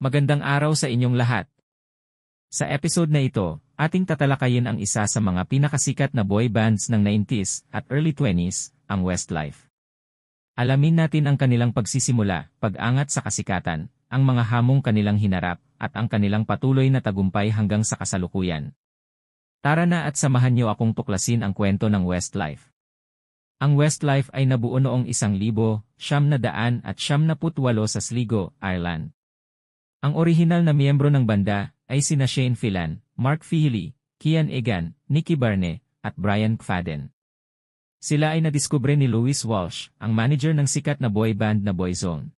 Magandang araw sa inyong lahat. Sa episode na ito, ating tatalakayin ang isa sa mga pinakasikat na boy bands ng 90s at early 20s, ang Westlife. Alamin natin ang kanilang pagsisimula, pag-angat sa kasikatan, ang mga hamong kanilang hinarap, at ang kanilang patuloy na tagumpay hanggang sa kasalukuyan. Tara na at samahan niyo akong tuklasin ang kwento ng Westlife. Ang Westlife ay nabuo noong at 1978 sa Sligo, Ireland. Ang orihinal na miyembro ng banda ay sina Shane Filan, Mark Feely, Kian Egan, Nicky Barne, at Brian Kfaden. Sila ay nadiskubre ni Louis Walsh, ang manager ng sikat na boy band na Boyzone.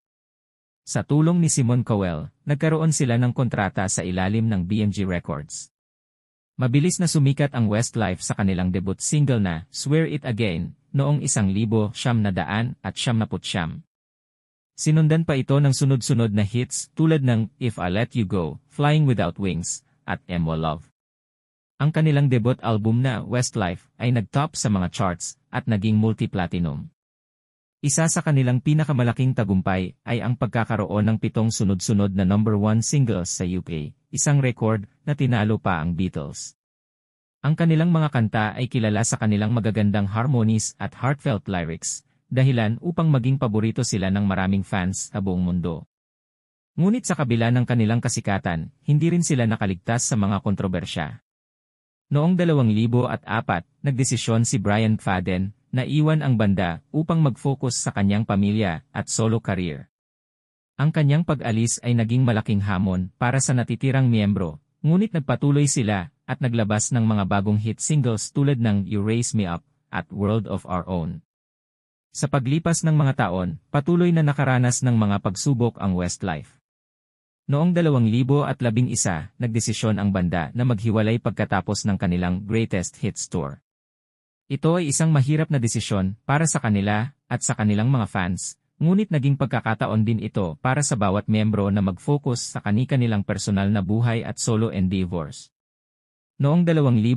Sa tulong ni Simon Cowell, nagkaroon sila ng kontrata sa ilalim ng BMG Records. Mabilis na sumikat ang Westlife sa kanilang debut single na Swear It Again noong at 1979. Sinundan pa ito ng sunod-sunod na hits tulad ng If I Let You Go, Flying Without Wings, at Emo Love. Ang kanilang debut album na Westlife ay nag-top sa mga charts at naging multi-platinum. Isa sa kanilang pinakamalaking tagumpay ay ang pagkakaroon ng pitong sunod-sunod na number one singles sa UK, isang record na tinalo pa ang Beatles. Ang kanilang mga kanta ay kilala sa kanilang magagandang harmonies at heartfelt lyrics, dahilan upang maging paborito sila ng maraming fans sa buong mundo. Ngunit sa kabila ng kanilang kasikatan, hindi rin sila nakaligtas sa mga kontrobersya. Noong 2004, nagdesisyon si Brian Faden na iwan ang banda upang mag-focus sa kanyang pamilya at solo career. Ang kanyang pag-alis ay naging malaking hamon para sa natitirang miyembro, ngunit nagpatuloy sila at naglabas ng mga bagong hit singles tulad ng You Raise Me Up at World of Our Own. Sa paglipas ng mga taon, patuloy na nakaranas ng mga pagsubok ang Westlife. Noong 2011, nagdesisyon ang banda na maghiwalay pagkatapos ng kanilang Greatest Hits Tour. Ito ay isang mahirap na desisyon para sa kanila at sa kanilang mga fans, ngunit naging pagkakataon din ito para sa bawat miyembro na mag-focus sa kani-kanilang personal na buhay at solo endeavors. Noong 2018,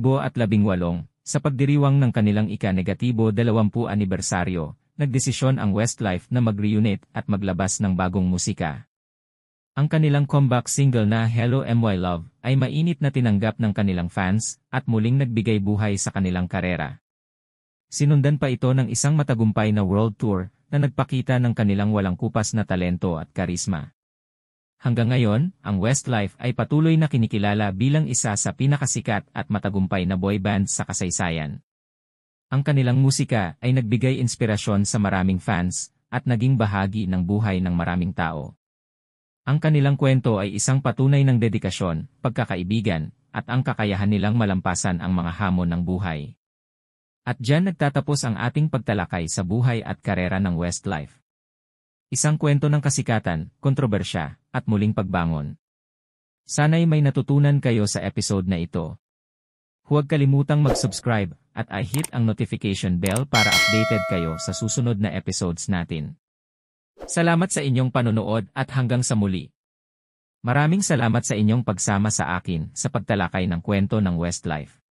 sa pagdiriwang ng kanilang ika-negatibo 20 anibersaryo, nagdesisyon ang Westlife na mag-reunite at maglabas ng bagong musika. Ang kanilang comeback single na Hello My Love ay mainit na tinanggap ng kanilang fans at muling nagbigay buhay sa kanilang karera. Sinundan pa ito ng isang matagumpay na world tour na nagpakita ng kanilang walang kupas na talento at karisma. Hanggang ngayon, ang Westlife ay patuloy na kinikilala bilang isa sa pinakasikat at matagumpay na boy band sa kasaysayan. Ang kanilang musika ay nagbigay inspirasyon sa maraming fans at naging bahagi ng buhay ng maraming tao. Ang kanilang kwento ay isang patunay ng dedikasyon, pagkakaibigan, at ang kakayahan nilang malampasan ang mga hamon ng buhay. At dyan nagtatapos ang ating pagtalakay sa buhay at karera ng Westlife. Isang kwento ng kasikatan, kontrobersya, at muling pagbangon. Sana'y may natutunan kayo sa episode na ito. Huwag kalimutang mag-subscribe at i-hit ang notification bell para updated kayo sa susunod na episodes natin. Salamat sa inyong panonood at hanggang sa muli. Maraming salamat sa inyong pagsama sa akin sa pagtalakay ng kwento ng Westlife.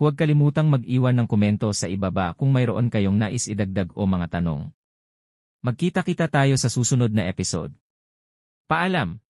Huwag kalimutang mag-iwan ng komento sa ibaba kung mayroon kayong nais idagdag o mga tanong. Magkita-kita tayo sa susunod na episode. Paalam!